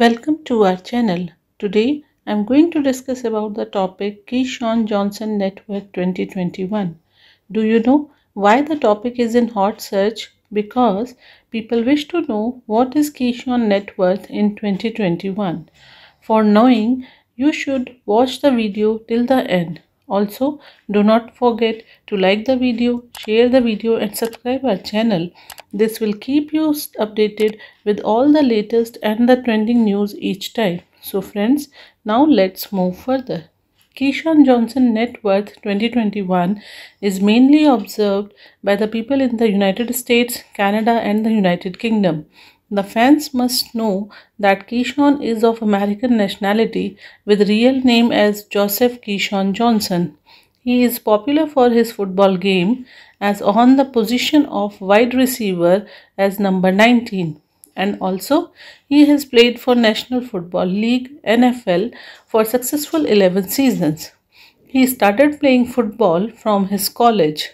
Welcome to our channel. Today I'm going to discuss about the topic Keyshawn Johnson Network 2021. Do you know why the topic is in hot search? Because people wish to know what is Keyshawn net worth in 2021. For knowing, you should watch the video till the end. Also, do not forget to like the video, share the video and subscribe our channel. This will keep you updated with all the latest and the trending news each time. So friends, now let's move further. Keyshawn Johnson net worth 2021 is mainly observed by the people in the United States, Canada and the United Kingdom. The fans must know that Keyshawn is of American nationality with real name as Joseph Keyshawn Johnson. He is popular for his football game as on the position of wide receiver as number 19 and also he has played for National Football League NFL for successful 11 seasons. He started playing football from his college.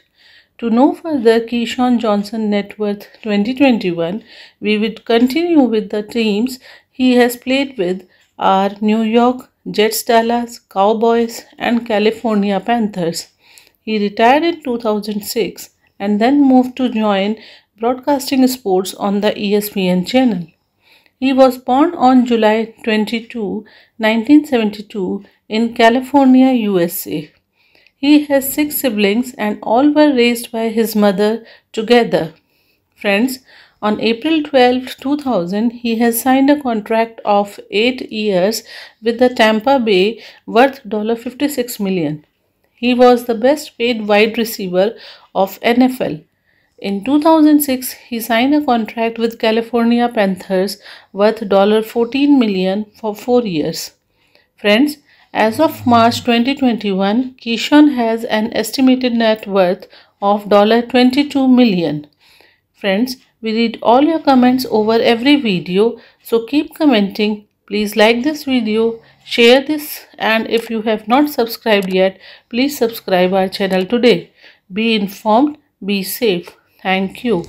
To know further Keyshawn Johnson net worth 2021, we would continue with the teams he has played with are New York, Jets Dallas, Cowboys and California Panthers. He retired in 2006 and then moved to join broadcasting sports on the ESPN channel. He was born on July 22, 1972 in California, USA. He has six siblings and all were raised by his mother together. Friends, on April 12, 2000, he has signed a contract of 8 years with the Tampa Bay worth $56 million. He was the best paid wide receiver of NFL. In 2006, he signed a contract with California Panthers worth $14 million for 4 years. Friends, as of March 2021, Kishan has an estimated net worth of $22 million. Friends, we read all your comments over every video, so keep commenting. Please like this video, share this and if you have not subscribed yet, please subscribe our channel today. Be informed, be safe. Thank you.